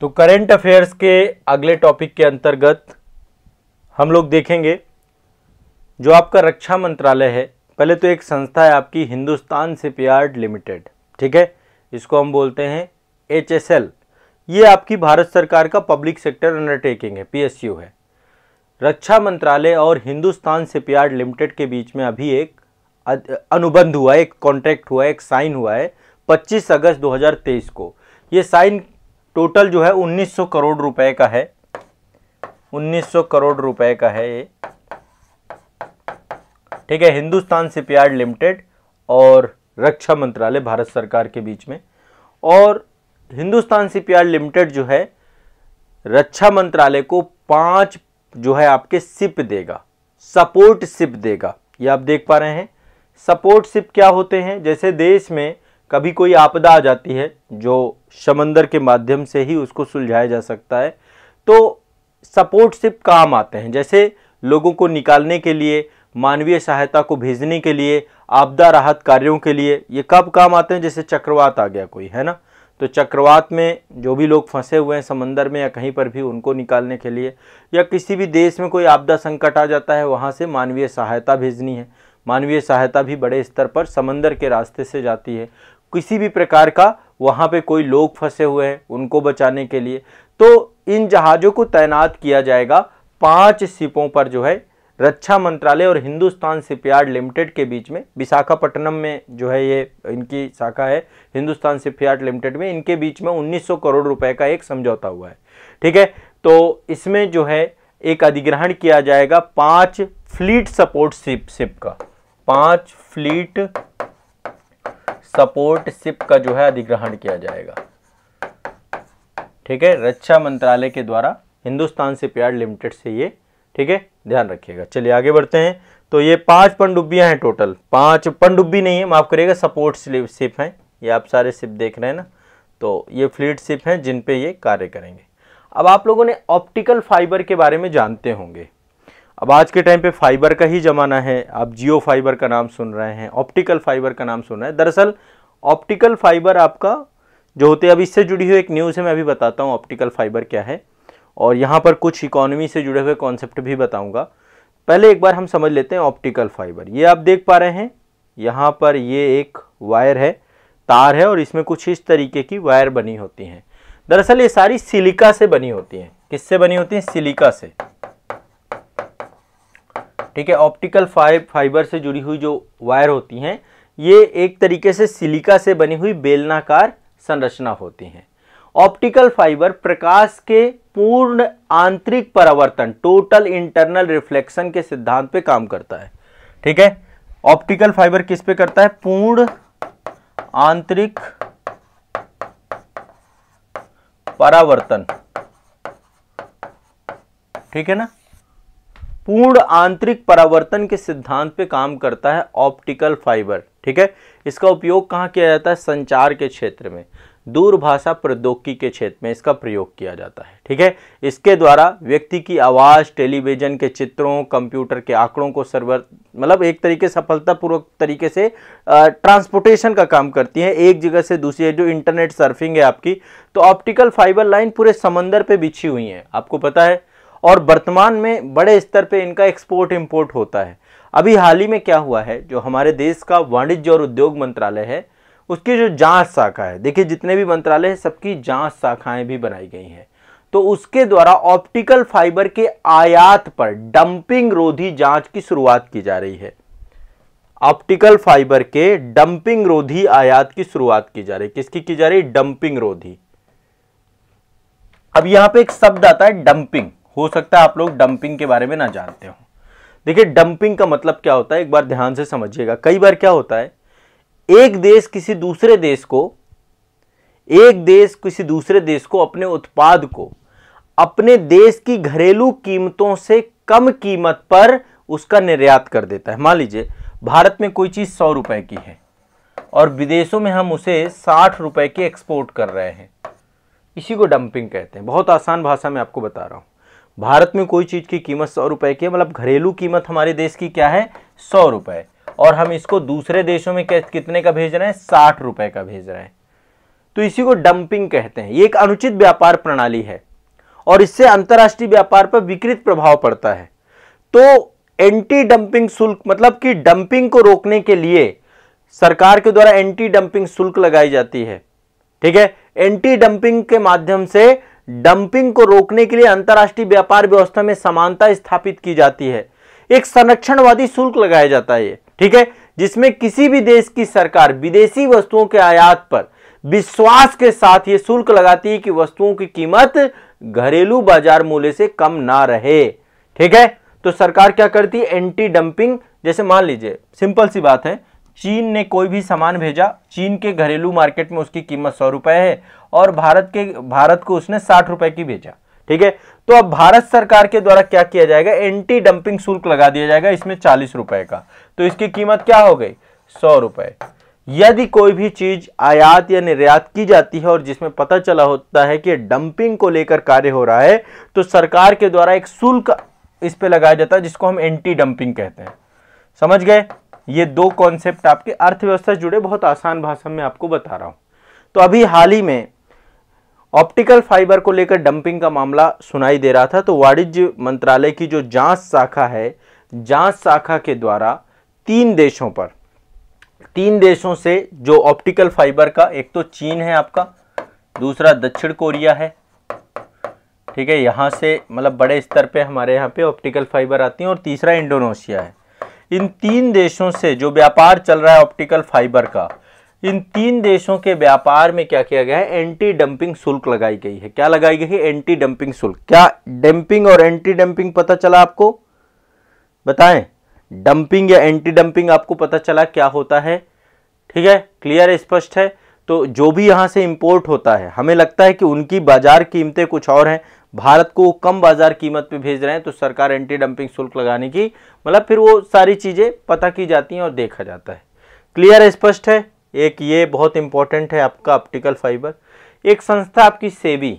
तो current affairs के अगले टॉपिक के अंतर्गत हम लोग देखेंगे जो आपका रक्षा मंत्रालय है पहले तो एक संस्था है आपकी हिंदुस्तान शिपयार्ड लिमिटेड ठीक है इसको हम बोलते हैं एच एस एल ये आपकी भारत सरकार का पब्लिक सेक्टर अंडरटेकिंग है पी एस यू है रक्षा मंत्रालय और हिंदुस्तान शिपयार्ड लिमिटेड के बीच में अभी एक अनुबंध हुआ है एक कॉन्ट्रैक्ट हुआ है एक साइन हुआ है पच्चीस अगस्त दो को ये साइन टोटल जो है 1900 करोड़ रुपए का है 1900 करोड़ रुपए का है ये ठीक है हिंदुस्तान सिपयार्ड लिमिटेड और रक्षा मंत्रालय भारत सरकार के बीच में और हिंदुस्तान सिपयार्ड लिमिटेड जो है रक्षा मंत्रालय को पांच जो है आपके सिप देगा सपोर्ट सिप देगा ये आप देख पा रहे हैं सपोर्ट सिप क्या होते हैं जैसे देश में कभी कोई आपदा आ जाती है जो समंदर के माध्यम से ही उसको सुलझाया जा सकता है तो सपोर्ट सिर्फ काम आते हैं जैसे लोगों को निकालने के लिए मानवीय सहायता को भेजने के लिए आपदा राहत कार्यों के लिए ये कब काम आते हैं जैसे चक्रवात आ गया कोई है ना तो चक्रवात में जो भी लोग फंसे हुए हैं समंदर में या कहीं पर भी उनको निकालने के लिए या किसी भी देश में कोई आपदा संकट आ जाता है वहाँ से मानवीय सहायता भेजनी है मानवीय सहायता भी बड़े स्तर पर समंदर के रास्ते से जाती है किसी भी प्रकार का वहाँ पे कोई लोग फंसे हुए हैं उनको बचाने के लिए तो इन जहाज़ों को तैनात किया जाएगा पांच सिपों पर जो है रक्षा मंत्रालय और हिंदुस्तान शिपयार्ड लिमिटेड के बीच में विशाखापट्टनम में जो है ये इनकी शाखा है हिंदुस्तान सिपयार्ड लिमिटेड में इनके बीच में 1900 करोड़ रुपए का एक समझौता हुआ है ठीक है तो इसमें जो है एक अधिग्रहण किया जाएगा पांच फ्लीट सपोर्ट सिप सिप का पांच फ्लीट सपोर्ट सिप का जो है अधिग्रहण किया जाएगा ठीक है रक्षा मंत्रालय के द्वारा हिंदुस्तान यार्ड लिमिटेड से ये ठीक है ध्यान रखिएगा चलिए आगे बढ़ते हैं तो ये पांच पनडुब्बियां हैं टोटल पांच पनडुब्बी नहीं है माफ करिएगा सपोर्ट सिप हैं ये आप सारे सिप देख रहे हैं ना तो ये फ्लीट सिप हैं जिन पे ये कार्य करेंगे अब आप लोगों ने ऑप्टिकल फाइबर के बारे में जानते होंगे अब आज के टाइम पे फाइबर का ही ज़माना है आप जियो फाइबर का नाम सुन रहे हैं ऑप्टिकल फाइबर का नाम सुन रहे हैं दरअसल ऑप्टिकल फाइबर आपका जो होते हैं अब इससे जुड़ी हुई एक न्यूज़ है मैं अभी बताता हूँ ऑप्टिकल फाइबर क्या है और यहाँ पर कुछ इकोनॉमी से जुड़े हुए कॉन्सेप्ट भी बताऊँगा पहले एक बार हम समझ लेते हैं ऑप्टिकल फाइबर ये आप देख पा रहे हैं यहाँ पर ये एक वायर है तार है और इसमें कुछ इस तरीके की वायर बनी होती हैं दरअसल ये सारी सिलिका से बनी होती हैं किससे बनी होती हैं सिलिका से ठीक है ऑप्टिकल फाइब फाइबर से जुड़ी हुई जो वायर होती हैं ये एक तरीके से सिलिका से बनी हुई बेलनाकार संरचना होती हैं ऑप्टिकल फाइबर प्रकाश के पूर्ण आंतरिक परावर्तन टोटल इंटरनल रिफ्लेक्शन के सिद्धांत पे काम करता है ठीक है ऑप्टिकल फाइबर किस पे करता है पूर्ण आंतरिक परावर्तन ठीक है ना पूर्ण आंतरिक परावर्तन के सिद्धांत पे काम करता है ऑप्टिकल फाइबर ठीक है इसका उपयोग कहाँ किया जाता है संचार के क्षेत्र में दूरभाषा प्रौद्योगिकी के क्षेत्र में इसका प्रयोग किया जाता है ठीक है इसके द्वारा व्यक्ति की आवाज़ टेलीविजन के चित्रों कंप्यूटर के आंकड़ों को सर्वर मतलब एक तरीके सफलतापूर्वक तरीके से ट्रांसपोर्टेशन का काम करती है एक जगह से दूसरी जो इंटरनेट सर्फिंग है आपकी तो ऑप्टिकल फाइबर लाइन पूरे समंदर पर बिछी हुई है आपको पता है और वर्तमान में बड़े स्तर पे इनका एक्सपोर्ट इंपोर्ट होता है अभी हाल ही में क्या हुआ है जो हमारे देश का वाणिज्य और उद्योग मंत्रालय है उसकी जो जांच शाखा है देखिए जितने भी मंत्रालय है सबकी जांच शाखाएं भी बनाई गई हैं तो उसके द्वारा ऑप्टिकल फाइबर के आयात पर डंपिंग रोधी जांच की शुरुआत की जा रही है ऑप्टिकल फाइबर के डंपिंग रोधी आयात की शुरुआत की जा रही है किसकी की जा रही है डंपिंग रोधी अब यहां पे एक शब्द आता है डंपिंग हो सकता है आप लोग डंपिंग के बारे में ना जानते हो देखिए डंपिंग का मतलब क्या होता है एक बार ध्यान से समझिएगा कई बार क्या होता है एक देश किसी दूसरे देश को एक देश किसी दूसरे देश को अपने उत्पाद को अपने देश की घरेलू कीमतों से कम कीमत पर उसका निर्यात कर देता है मान लीजिए भारत में कोई चीज़ सौ रुपए की है और विदेशों में हम उसे साठ रुपए की एक्सपोर्ट कर रहे हैं इसी को डंपिंग कहते हैं बहुत आसान भाषा में आपको बता रहा हूं भारत में कोई चीज़ की कीमत सौ रुपए की मतलब घरेलू कीमत हमारे देश की क्या है सौ रुपए और हम इसको दूसरे देशों में कितने का भेज रहे हैं साठ रुपए का भेज रहे हैं तो इसी को डंपिंग कहते हैं ये एक अनुचित व्यापार प्रणाली है और इससे अंतर्राष्ट्रीय व्यापार पर विकृत प्रभाव पड़ता है तो एंटी डंपिंग शुल्क मतलब कि डंपिंग को रोकने के लिए सरकार के द्वारा एंटी डंपिंग शुल्क लगाई जाती है ठीक है एंटी डंपिंग के माध्यम से डंपिंग को रोकने के लिए अंतर्राष्ट्रीय व्यापार व्यवस्था में समानता स्थापित की जाती है एक संरक्षणवादी शुल्क लगाया जाता है ठीक है जिसमें किसी भी देश की सरकार विदेशी वस्तुओं के आयात पर विश्वास के साथ यह शुल्क लगाती है कि वस्तुओं की कीमत घरेलू बाजार मूल्य से कम ना रहे ठीक है तो सरकार क्या करती है एंटी डंपिंग जैसे मान लीजिए सिंपल सी बात है चीन ने कोई भी सामान भेजा चीन के घरेलू मार्केट में उसकी कीमत सौ रुपए है और भारत के भारत को उसने साठ रुपए की भेजा ठीक है तो अब भारत सरकार के द्वारा क्या किया जाएगा एंटी डंपिंग शुल्क लगा दिया जाएगा इसमें चालीस रुपए का तो इसकी कीमत क्या हो गई सौ रुपए यदि कोई भी चीज आयात या निर्यात की जाती है और जिसमें पता चला होता है कि डंपिंग को लेकर कार्य हो रहा है तो सरकार के द्वारा एक शुल्क इस पर लगाया जाता है जिसको हम एंटी डंपिंग कहते हैं समझ गए ये दो कॉन्सेप्ट आपके अर्थव्यवस्था से जुड़े बहुत आसान भाषा में आपको बता रहा हूं तो अभी हाल ही में ऑप्टिकल फाइबर को लेकर डंपिंग का मामला सुनाई दे रहा था तो वाणिज्य मंत्रालय की जो जांच शाखा है जांच शाखा के द्वारा तीन देशों पर तीन देशों से जो ऑप्टिकल फाइबर का एक तो चीन है आपका दूसरा दक्षिण कोरिया है ठीक है यहाँ से मतलब बड़े स्तर पे हमारे यहाँ पे ऑप्टिकल फाइबर आती हैं और तीसरा इंडोनेशिया है इन तीन देशों से जो व्यापार चल रहा है ऑप्टिकल फाइबर का इन तीन देशों के व्यापार में क्या किया गया है एंटी डंपिंग शुल्क लगाई गई है क्या लगाई गई है एंटी डंपिंग शुल्क क्या डंपिंग और एंटी डंपिंग पता चला आपको बताएं डंपिंग या एंटी डंपिंग आपको पता चला क्या होता है ठीक है क्लियर स्पष्ट है तो जो भी यहां से इंपोर्ट होता है हमें लगता है कि उनकी बाजार कीमतें कुछ और हैं भारत को कम बाजार कीमत पे भेज रहे हैं तो सरकार एंटी डंपिंग शुल्क लगाने की मतलब फिर वो सारी चीज़ें पता की जाती हैं और देखा जाता है क्लियर स्पष्ट है एक ये बहुत इंपॉर्टेंट है आपका ऑप्टिकल फाइबर एक संस्था आपकी सेबी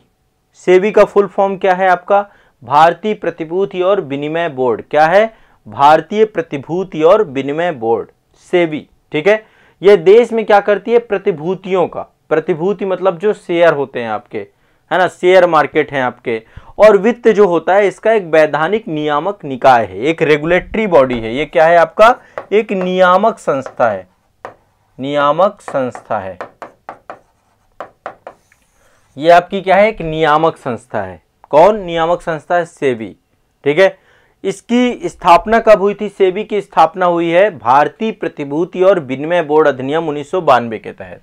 सेबी का फुल फॉर्म क्या है आपका भारतीय प्रतिभूति और विनिमय बोर्ड क्या है भारतीय प्रतिभूति और विनिमय बोर्ड सेबी ठीक है यह देश में क्या करती है प्रतिभूतियों का प्रतिभूति मतलब जो शेयर होते हैं आपके है ना शेयर मार्केट है आपके और वित्त जो होता है इसका एक वैधानिक नियामक निकाय है एक रेगुलेटरी बॉडी है ये क्या है आपका एक नियामक संस्था है नियामक संस्था है ये आपकी क्या है एक नियामक संस्था है कौन नियामक संस्था है सेबी ठीक है इसकी स्थापना कब हुई थी सेबी की स्थापना हुई है भारतीय प्रतिभूति और विनिमय बोर्ड अधिनियम उन्नीस के तहत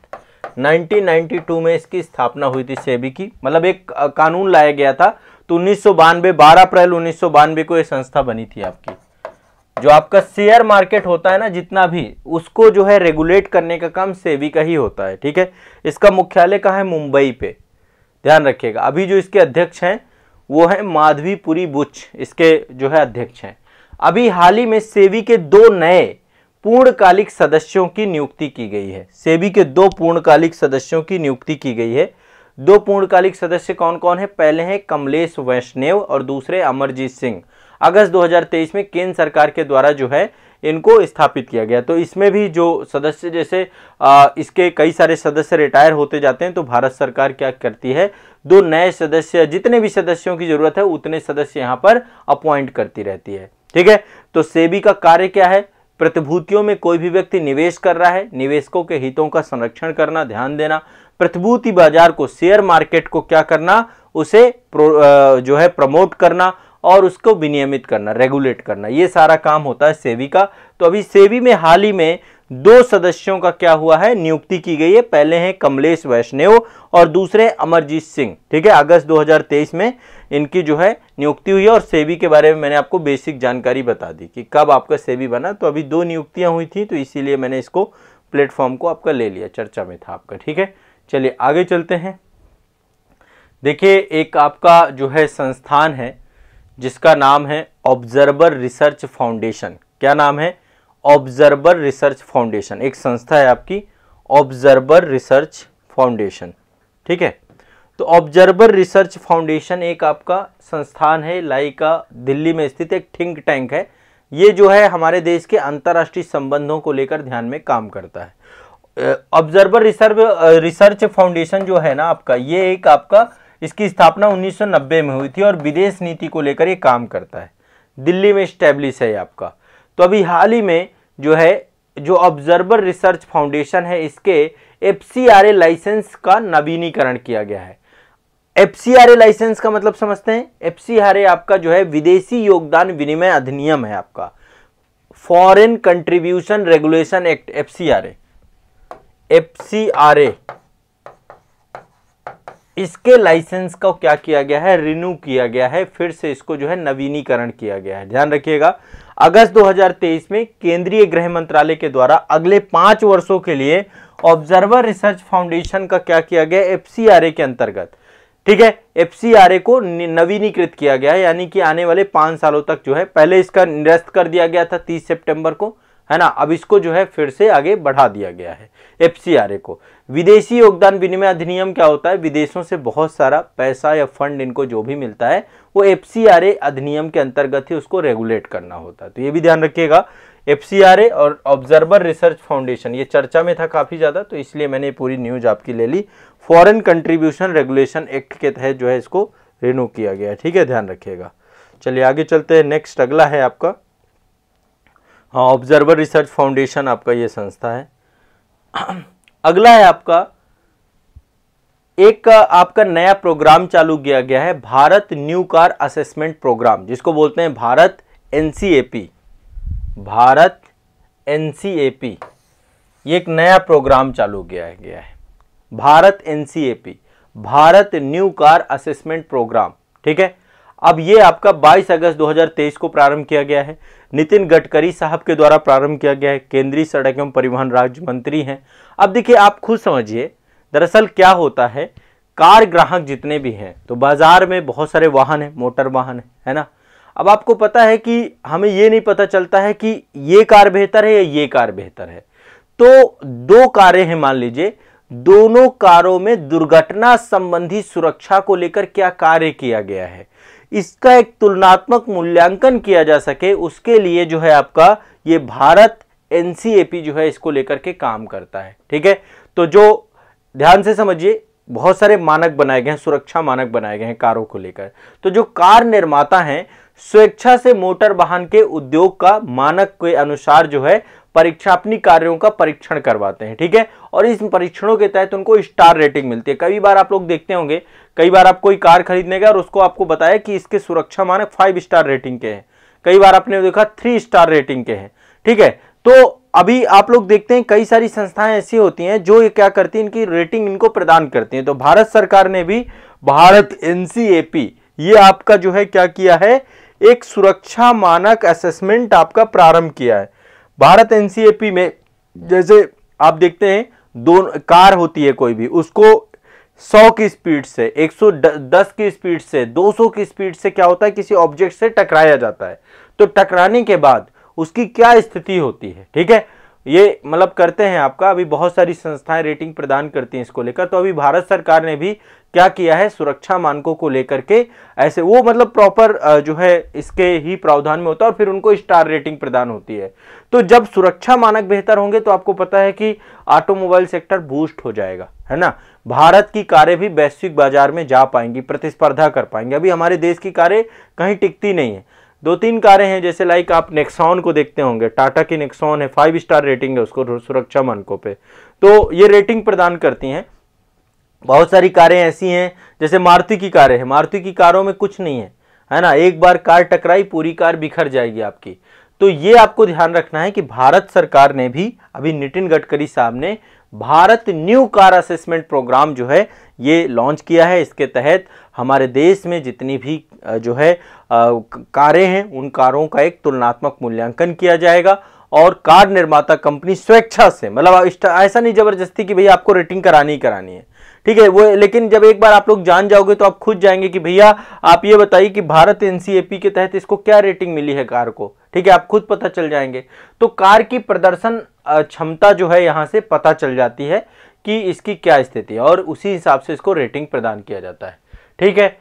1992 में इसकी स्थापना हुई थी सेबी की मतलब एक कानून लाया गया था तो उन्नीस सौ बारह अप्रैल उन्नीस को यह संस्था बनी थी आपकी जो आपका शेयर मार्केट होता है ना जितना भी उसको जो है रेगुलेट करने का काम सेबी का ही होता है ठीक है इसका मुख्यालय कहाँ है मुंबई पे ध्यान रखिएगा अभी जो इसके अध्यक्ष हैं वो है माधवीपुरी बुच्छ इसके जो है अध्यक्ष हैं अभी हाल ही में सेबी के दो नए पूर्णकालिक सदस्यों की नियुक्ति की गई है सेबी के दो पूर्णकालिक सदस्यों की नियुक्ति की गई है दो पूर्णकालिक सदस्य कौन कौन है पहले हैं कमलेश वैष्णव और दूसरे अमरजीत सिंह अगस्त 2023 में केंद्र सरकार के द्वारा जो है इनको स्थापित किया गया तो इसमें भी जो सदस्य जैसे आ, इसके कई सारे सदस्य रिटायर होते जाते हैं तो भारत सरकार क्या करती है दो नए सदस्य जितने भी सदस्यों की जरूरत है उतने सदस्य यहाँ पर अपॉइंट करती रहती है ठीक है तो सेबी का कार्य क्या है प्रतिभूतियों में कोई भी व्यक्ति निवेश कर रहा है निवेशकों के हितों का संरक्षण करना ध्यान देना प्रतिभूति बाजार को शेयर मार्केट को क्या करना उसे जो है प्रमोट करना और उसको विनियमित करना रेगुलेट करना ये सारा काम होता है सेवी का तो अभी सेवी में हाल ही में दो सदस्यों का क्या हुआ है नियुक्ति की गई है पहले हैं कमलेश वैष्णव और दूसरे अमरजीत सिंह ठीक है अगस्त 2023 में इनकी जो है नियुक्ति हुई है और सेबी के बारे में मैंने आपको बेसिक जानकारी बता दी कि कब आपका सेबी बना तो अभी दो नियुक्तियां हुई थी तो इसीलिए मैंने इसको प्लेटफॉर्म को आपका ले लिया चर्चा में था आपका ठीक है चलिए आगे चलते हैं देखिए एक आपका जो है संस्थान है जिसका नाम है ऑब्जर्वर रिसर्च फाउंडेशन क्या नाम है ऑब्जर्वर रिसर्च फाउंडेशन एक संस्था है आपकी ऑब्जर्वर रिसर्च फाउंडेशन ठीक है तो ऑब्जर्वर रिसर्च फाउंडेशन एक आपका संस्थान है लाइका दिल्ली में स्थित एक थिंक टैंक है ये जो है हमारे देश के अंतर्राष्ट्रीय संबंधों को लेकर ध्यान में काम करता है ऑब्जर्वर रिसर्व रिसर्च फाउंडेशन जो है ना आपका ये एक आपका इसकी स्थापना 1990 में हुई थी और विदेश नीति को लेकर ये काम करता है दिल्ली में स्टैब्लिश है आपका तो अभी हाल ही में जो है जो ऑब्जर्वर रिसर्च फाउंडेशन है इसके एफ लाइसेंस का नवीनीकरण किया गया है एफ लाइसेंस का मतलब समझते हैं एफ आपका जो है विदेशी योगदान विनिमय अधिनियम है आपका foreign contribution regulation act F C R A इसके लाइसेंस को क्या किया गया है रिन्यू किया गया है फिर से इसको जो है नवीनीकरण किया गया है ध्यान रखिएगा अगस्त 2023 में केंद्रीय गृह मंत्रालय के द्वारा अगले पांच वर्षों के लिए ऑब्जर्वर रिसर्च फाउंडेशन का क्या किया गया एफ के अंतर्गत ठीक है एफ को नवीनीकृत किया गया है यानी कि आने वाले पांच सालों तक जो है पहले इसका निरस्त कर दिया गया था तीस सेप्टेम्बर को है ना अब इसको जो है फिर से आगे बढ़ा दिया गया है एफ को विदेशी योगदान विनिमय अधिनियम क्या होता है विदेशों से बहुत सारा पैसा या फंड इनको जो भी मिलता है वो एफ अधिनियम के अंतर्गत ही उसको रेगुलेट करना होता है तो ये भी ध्यान रखिएगा एफ और ऑब्जर्वर रिसर्च फाउंडेशन ये चर्चा में था काफ़ी ज़्यादा तो इसलिए मैंने पूरी न्यूज़ आपकी ले ली फॉरन कंट्रीब्यूशन रेगुलेशन एक्ट के तहत जो है इसको रिन्यू किया गया है ठीक है ध्यान रखिएगा चलिए आगे चलते हैं नेक्स्ट अगला है आपका ऑब्जर्वर रिसर्च फाउंडेशन आपका यह संस्था है अगला है आपका एक आपका नया प्रोग्राम चालू किया गया है Bharat new car assessment programme जिसको बोलते हैं भारत एनसीएपी भारत एनसीएपी ये एक नया प्रोग्राम चालू किया गया है Bharat NCAP Bharat new car assessment programme ठीक है अब ये आपका 22 अगस्त 2023 को प्रारंभ किया गया है नितिन गडकरी साहब के द्वारा प्रारंभ किया गया है केंद्रीय सड़क एवं परिवहन राज्य मंत्री हैं अब देखिए आप खुद समझिए दरअसल क्या होता है कार ग्राहक जितने भी हैं तो बाजार में बहुत सारे वाहन हैं मोटर वाहन है, है ना अब आपको पता है कि हमें ये नहीं पता चलता है कि ये कार बेहतर है या ये कार बेहतर है तो दो कारें हैं मान लीजिए दोनों कारों में दुर्घटना संबंधी सुरक्षा को लेकर क्या कार्य किया गया है इसका एक तुलनात्मक मूल्यांकन किया जा सके उसके लिए जो है आपका ये भारत एन जो है इसको लेकर के काम करता है ठीक है तो जो ध्यान से समझिए बहुत सारे मानक बनाए गए हैं सुरक्षा मानक बनाए गए हैं कारों को लेकर तो जो कार निर्माता हैं स्वेच्छा से मोटर वाहन के उद्योग का मानक के अनुसार जो है परीक्षा अपनी कार्यों का परीक्षण करवाते हैं ठीक है और इस परीक्षणों के तहत उनको स्टार रेटिंग मिलती है कई बार आप लोग देखते होंगे कई बार आप कोई कार खरीदने गए और उसको आपको बताया कि इसके सुरक्षा मानक फाइव स्टार रेटिंग के हैं कई बार आपने देखा थ्री स्टार रेटिंग के हैं ठीक है तो अभी आप लोग देखते हैं कई सारी संस्थाएं ऐसी होती हैं जो ये क्या करती हैं इनकी रेटिंग इनको प्रदान करती हैं तो भारत सरकार ने भी भारत एनसीएपी ये आपका जो है क्या किया है एक सुरक्षा मानक असेसमेंट आपका प्रारंभ किया है भारत एनसीएपी में जैसे आप देखते हैं दो कार होती है कोई भी उसको 100 की स्पीड से 110 की स्पीड से 200 की स्पीड से क्या होता है किसी ऑब्जेक्ट से टकराया जाता है तो टकराने के बाद उसकी क्या स्थिति होती है ठीक है ये मतलब करते हैं आपका अभी बहुत सारी संस्थाएं रेटिंग प्रदान करती हैं इसको लेकर तो अभी भारत सरकार ने भी क्या किया है सुरक्षा मानकों को लेकर के ऐसे वो मतलब प्रॉपर जो है इसके ही प्रावधान में होता है और फिर उनको स्टार रेटिंग प्रदान होती है तो जब सुरक्षा मानक बेहतर होंगे तो आपको पता है कि ऑटोमोबाइल सेक्टर बूस्ट हो जाएगा है ना भारत की कारें भी वैश्विक बाजार में जा पाएंगी प्रतिस्पर्धा कर पाएंगे अभी हमारे देश की कारें कहीं टिकती नहीं है दो तीन कारें हैं जैसे लाइक आप नेक्सॉन को देखते होंगे टाटा की नेक्सॉन है फाइव स्टार रेटिंग है उसको सुरक्षा मानकों पे तो ये रेटिंग प्रदान करती हैं बहुत सारी कारें ऐसी हैं जैसे मारुति की कारें हैं मारुति की कारों में कुछ नहीं है है ना एक बार कार टकराई पूरी कार बिखर जाएगी आपकी तो ये आपको ध्यान रखना है कि भारत सरकार ने भी अभी नितिन गडकरी साहब ने Bharat new car assessment programme जो है ये लॉन्च किया है इसके तहत हमारे देश में जितनी भी जो है कारें हैं उन कारों का एक तुलनात्मक मूल्यांकन किया जाएगा और कार निर्माता कंपनी स्वेच्छा से मतलब ऐसा नहीं जबरदस्ती कि भैया आपको रेटिंग करानी ही करानी है ठीक है वो लेकिन जब एक बार आप लोग जान जाओगे तो आप खुद जाएंगे कि भैया आप ये बताइए कि भारत एनसीएपी के तहत इसको क्या रेटिंग मिली है कार को ठीक है आप खुद पता चल जाएंगे तो कार की प्रदर्शन क्षमता जो है यहाँ से पता चल जाती है कि इसकी क्या स्थिति है और उसी हिसाब से इसको रेटिंग प्रदान किया जाता है ठीक है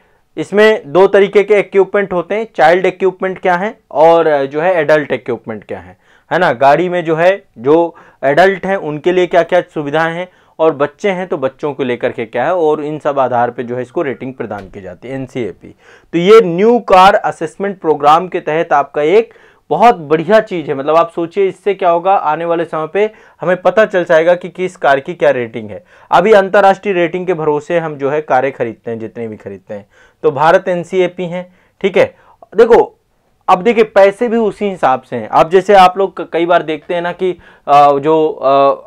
इसमें दो तरीके के इक्विपमेंट होते हैं चाइल्ड इक्विपमेंट क्या है और जो है एडल्ट इक्विपमेंट क्या है है ना गाड़ी में जो है जो एडल्ट हैं उनके लिए क्या क्या सुविधाएं हैं और बच्चे हैं तो बच्चों को लेकर के क्या है और इन सब आधार पे जो है इसको रेटिंग प्रदान की जाती है एन तो ये न्यू कार असेसमेंट प्रोग्राम के तहत आपका एक बहुत बढ़िया चीज़ है मतलब आप सोचिए इससे क्या होगा आने वाले समय पे हमें पता चल जाएगा कि किस कार की क्या रेटिंग है अभी अंतर्राष्ट्रीय रेटिंग के भरोसे हम जो है कारें खरीदते हैं जितने भी खरीदते हैं तो भारत एन है ठीक है देखो अब देखिए पैसे भी उसी हिसाब से हैं अब जैसे आप लोग कई बार देखते हैं ना कि जो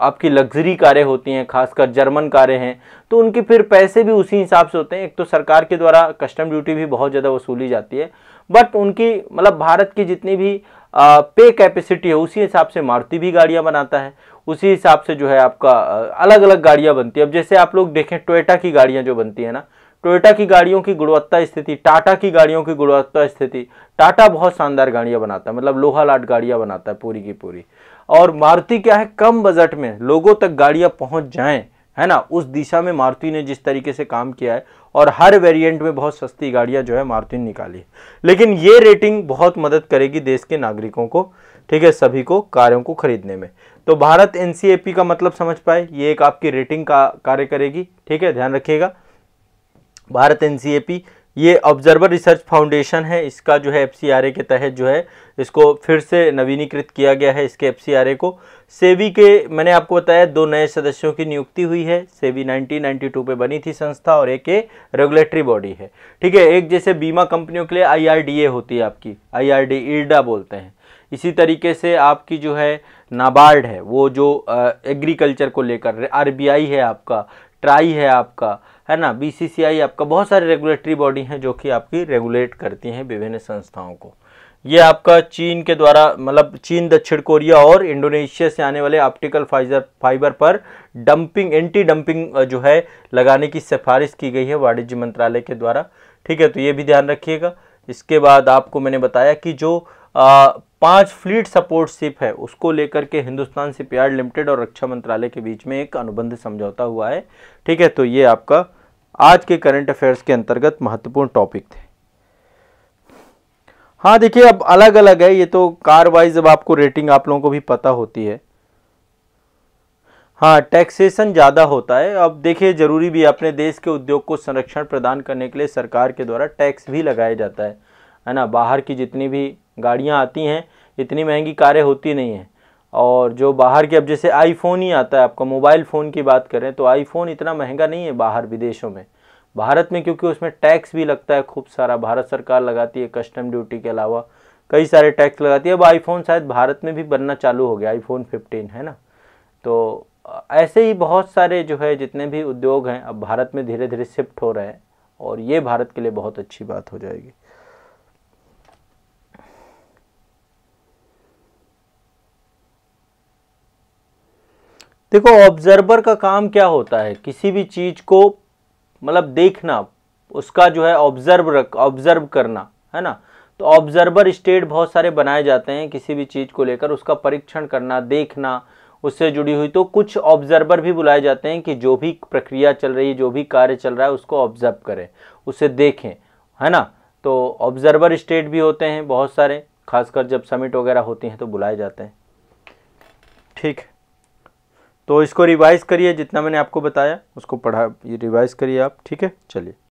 आपकी लग्जरी कारें होती हैं खासकर जर्मन कारें हैं तो उनके फिर पैसे भी उसी हिसाब से होते हैं एक तो सरकार के द्वारा कस्टम ड्यूटी भी बहुत ज़्यादा वसूली जाती है बट उनकी मतलब भारत की जितनी भी आ, पे कैपेसिटी है उसी हिसाब से मारुति भी गाड़ियाँ बनाता है उसी हिसाब से जो है आपका अलग अलग गाड़ियाँ बनती है अब जैसे आप लोग देखें टोयोटा की गाड़ियाँ जो बनती है ना टोयोटा की गाड़ियों की गुणवत्ता स्थिति टाटा की गाड़ियों की गुणवत्ता स्थिति टाटा बहुत शानदार गाड़ियाँ बनाता है मतलब लोहा लाट गाड़ियाँ बनाता है पूरी की पूरी और मारुति क्या है कम बजट में लोगों तक गाड़ियाँ पहुँच जाएँ है ना उस दिशा में मारुति ने जिस तरीके से काम किया है और हर वेरिएंट में बहुत सस्ती गाड़ियां जो है मारुति ने निकाली लेकिन ये रेटिंग बहुत मदद करेगी देश के नागरिकों को ठीक है सभी को कार्यों को खरीदने में तो भारत एन का मतलब समझ पाए ये एक आपकी रेटिंग का कार्य करेगी ठीक है ध्यान रखिएगा भारत एन ये ऑब्जर्वर रिसर्च फाउंडेशन है इसका जो है एफ के तहत जो है इसको फिर से नवीनीकृत किया गया है इसके एफ को सेबी के मैंने आपको बताया दो नए सदस्यों की नियुक्ति हुई है सेबी 1992 पे बनी थी संस्था और एक रेगुलेटरी बॉडी है ठीक है एक जैसे बीमा कंपनियों के लिए आईआरडीए होती है आपकी आईआरडी इर्डा बोलते हैं इसी तरीके से आपकी जो है नाबार्ड है वो जो एग्रीकल्चर को लेकर आर है आपका ट्राई है आपका है ना बीसीसीआई आपका बहुत सारे रेगुलेटरी बॉडी हैं जो कि आपकी रेगुलेट करती हैं विभिन्न संस्थाओं को ये आपका चीन के द्वारा मतलब चीन दक्षिण कोरिया और इंडोनेशिया से आने वाले ऑप्टिकल फाइजर फाइबर पर डंपिंग एंटी डंपिंग जो है लगाने की सिफारिश की गई है वाणिज्य मंत्रालय के द्वारा ठीक है तो ये भी ध्यान रखिएगा इसके बाद आपको मैंने बताया कि जो आ, पांच फ्लीट सपोर्ट शिप है उसको लेकर के हिंदुस्तान सिपयार्ड लिमिटेड और रक्षा मंत्रालय के बीच में एक अनुबंध समझौता हुआ है ठीक है तो ये आपका आज के करंट अफेयर्स के अंतर्गत महत्वपूर्ण टॉपिक थे हाँ देखिए अब अलग अलग है ये तो कार वाइज अब आपको रेटिंग आप लोगों को भी पता होती है हाँ टैक्सेशन ज़्यादा होता है अब देखिए ज़रूरी भी अपने देश के उद्योग को संरक्षण प्रदान करने के लिए सरकार के द्वारा टैक्स भी लगाया जाता है है ना बाहर की जितनी भी गाड़ियाँ आती हैं इतनी महंगी कारें होती नहीं हैं और जो बाहर के अब जैसे आईफोन ही आता है आपका मोबाइल फ़ोन की बात करें तो आईफोन इतना महंगा नहीं है बाहर विदेशों में भारत में क्योंकि उसमें टैक्स भी लगता है खूब सारा भारत सरकार लगाती है कस्टम ड्यूटी के अलावा कई सारे टैक्स लगाती है अब आईफोन शायद भारत में भी बनना चालू हो गया आईफोन फिफ्टीन है ना तो ऐसे ही बहुत सारे जो है जितने भी उद्योग हैं अब भारत में धीरे धीरे शिफ्ट हो रहे हैं और ये भारत के लिए बहुत अच्छी बात हो जाएगी देखो ऑब्जर्वर का काम क्या होता है किसी भी चीज़ को मतलब देखना उसका जो है ऑब्जर्व रख ऑब्जर्व करना है ना तो ऑब्जर्वर स्टेट बहुत सारे बनाए जाते हैं किसी भी चीज़ को लेकर उसका परीक्षण करना देखना उससे जुड़ी हुई तो कुछ ऑब्जर्वर भी बुलाए जाते हैं कि जो भी प्रक्रिया चल रही है जो भी कार्य चल रहा है उसको ऑब्जर्व करें उसे देखें है ना तो ऑब्जर्वर स्टेट भी होते हैं बहुत सारे खासकर जब समिट वगैरह होती हैं तो बुलाए जाते हैं ठीक है तो इसको रिवाइज़ करिए जितना मैंने आपको बताया उसको पढ़ा रिवाइज़ करिए आप ठीक है चलिए